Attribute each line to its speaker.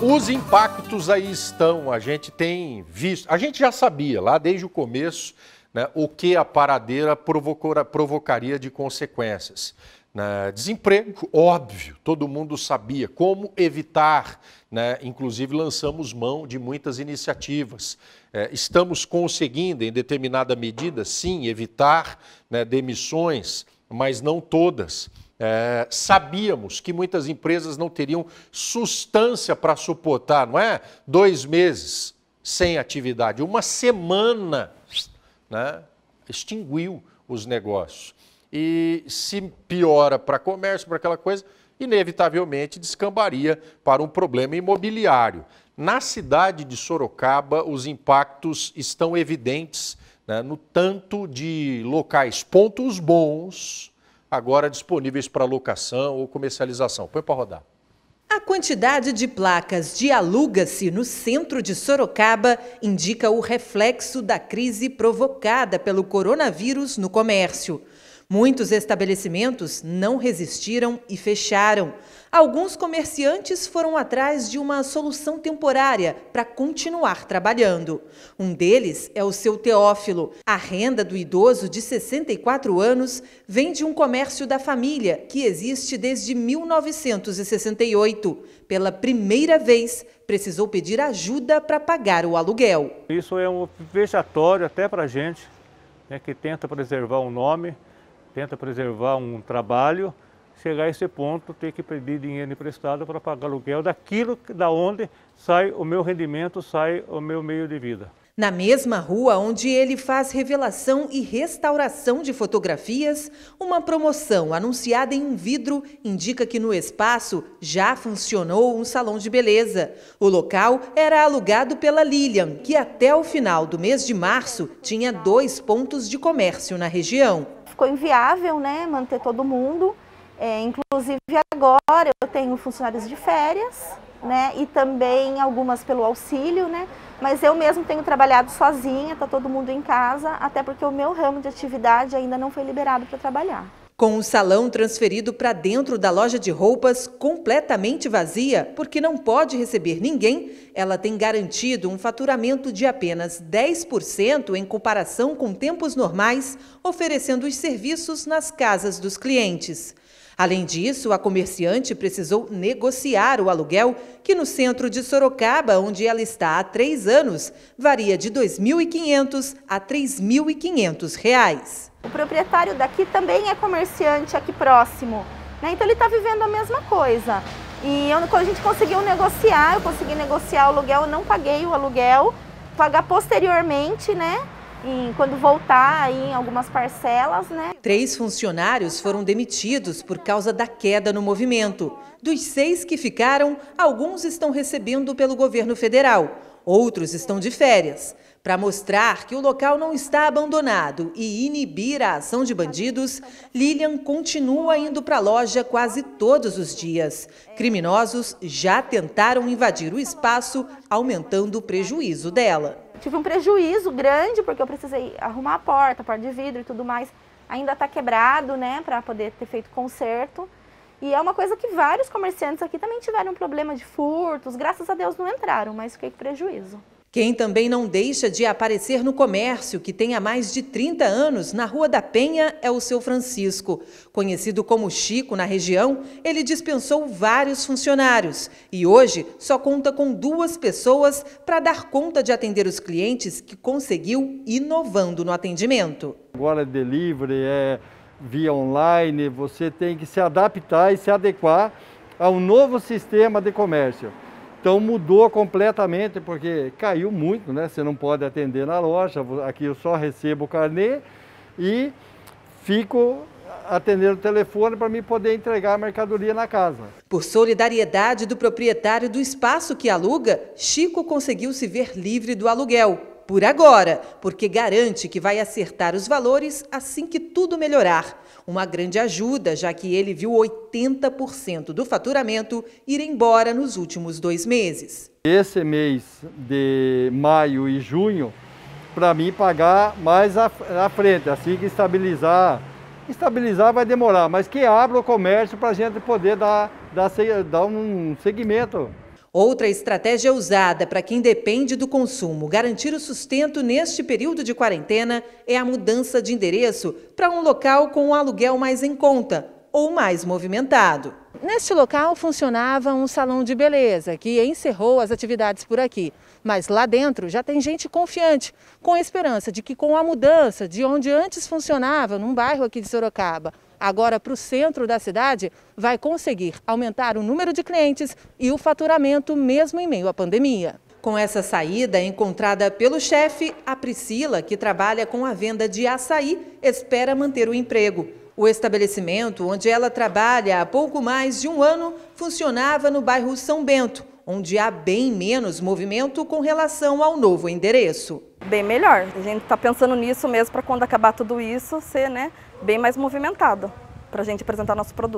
Speaker 1: Os impactos aí estão, a gente tem visto, a gente já sabia lá desde o começo né, o que a paradeira provocaria de consequências. Né? Desemprego, óbvio, todo mundo sabia. Como evitar? Né? Inclusive, lançamos mão de muitas iniciativas. É, estamos conseguindo, em determinada medida, sim, evitar né, demissões, mas não todas. É, sabíamos que muitas empresas não teriam sustância para suportar, não é? Dois meses sem atividade, uma semana né? extinguiu os negócios. E se piora para comércio, para aquela coisa, inevitavelmente descambaria para um problema imobiliário. Na cidade de Sorocaba, os impactos estão evidentes né? no tanto de locais, pontos bons agora disponíveis para locação ou comercialização. Põe para rodar.
Speaker 2: A quantidade de placas de aluga-se no centro de Sorocaba indica o reflexo da crise provocada pelo coronavírus no comércio. Muitos estabelecimentos não resistiram e fecharam. Alguns comerciantes foram atrás de uma solução temporária para continuar trabalhando. Um deles é o seu Teófilo. A renda do idoso de 64 anos vem de um comércio da família que existe desde 1968. Pela primeira vez, precisou pedir ajuda para pagar o aluguel.
Speaker 1: Isso é um vexatório até para a gente, né, que tenta preservar o nome tenta preservar um trabalho, chegar a esse ponto, ter que pedir dinheiro emprestado para pagar aluguel daquilo da onde sai o meu rendimento, sai o meu meio de vida.
Speaker 2: Na mesma rua onde ele faz revelação e restauração de fotografias, uma promoção anunciada em um vidro indica que no espaço já funcionou um salão de beleza. O local era alugado pela Lilian, que até o final do mês de março tinha dois pontos de comércio na região
Speaker 3: ficou inviável, né, manter todo mundo. É, inclusive agora eu tenho funcionários de férias, né, e também algumas pelo auxílio, né, mas eu mesmo tenho trabalhado sozinha, está todo mundo em casa, até porque o meu ramo de atividade ainda não foi liberado para trabalhar
Speaker 2: com o salão transferido para dentro da loja de roupas completamente vazia, porque não pode receber ninguém, ela tem garantido um faturamento de apenas 10% em comparação com tempos normais, oferecendo os serviços nas casas dos clientes. Além disso, a comerciante precisou negociar o aluguel, que no centro de Sorocaba, onde ela está há três anos, varia de R$ 2.500 a R$ 3.500. O
Speaker 3: proprietário daqui também é comerciante aqui próximo, né? então ele está vivendo a mesma coisa. E eu, a gente conseguiu negociar, eu consegui negociar o aluguel, eu não paguei o aluguel, pagar posteriormente, né? quando voltar aí, em algumas parcelas. Né?
Speaker 2: Três funcionários foram demitidos por causa da queda no movimento. Dos seis que ficaram, alguns estão recebendo pelo governo federal, outros estão de férias. Para mostrar que o local não está abandonado e inibir a ação de bandidos, Lilian continua indo para a loja quase todos os dias. Criminosos já tentaram invadir
Speaker 3: o espaço, aumentando o prejuízo dela tive um prejuízo grande porque eu precisei arrumar a porta, a porta de vidro e tudo mais. Ainda está quebrado, né, para poder ter feito conserto. E é uma coisa que vários comerciantes aqui também tiveram problema de furtos. Graças a Deus não entraram, mas fiquei com prejuízo.
Speaker 2: Quem também não deixa de aparecer no comércio, que tem há mais de 30 anos, na Rua da Penha, é o seu Francisco. Conhecido como Chico na região, ele dispensou vários funcionários e hoje só conta com duas pessoas para dar conta de atender os clientes que conseguiu inovando no atendimento.
Speaker 1: Agora é delivery, é via online, você tem que se adaptar e se adequar ao novo sistema de comércio. Então mudou completamente, porque caiu muito, né? Você não pode atender na loja, aqui eu só recebo o carnê e fico atendendo o telefone
Speaker 2: para me poder entregar a mercadoria na casa. Por solidariedade do proprietário do espaço que aluga, Chico conseguiu se ver livre do aluguel. Por agora, porque garante que vai acertar os valores assim que tudo melhorar uma grande ajuda, já que ele viu 80% do faturamento ir embora nos últimos dois meses.
Speaker 1: Esse mês de maio e junho, para mim pagar mais à, frente, assim que estabilizar estabilizar vai demorar, mas que
Speaker 2: abra o comércio para a gente poder dar, dar, dar um segmento Outra estratégia usada para quem depende do consumo garantir o sustento neste período de quarentena é a mudança de endereço para um local com um aluguel mais em conta ou mais movimentado. Neste local funcionava um salão de beleza que encerrou as atividades por aqui. Mas lá dentro já tem gente confiante, com a esperança de que com a mudança de onde antes funcionava, num bairro aqui de Sorocaba, agora para o centro da cidade, vai conseguir aumentar o número de clientes e o faturamento mesmo em meio à pandemia. Com essa saída encontrada pelo chefe, a Priscila, que trabalha com a venda de açaí, espera manter o emprego. O estabelecimento onde ela trabalha há pouco mais de um ano funcionava no bairro São Bento, onde há bem menos movimento com relação ao novo endereço. Bem melhor. A gente está pensando nisso mesmo para quando acabar tudo isso ser né, bem mais movimentado para a gente apresentar nosso produto.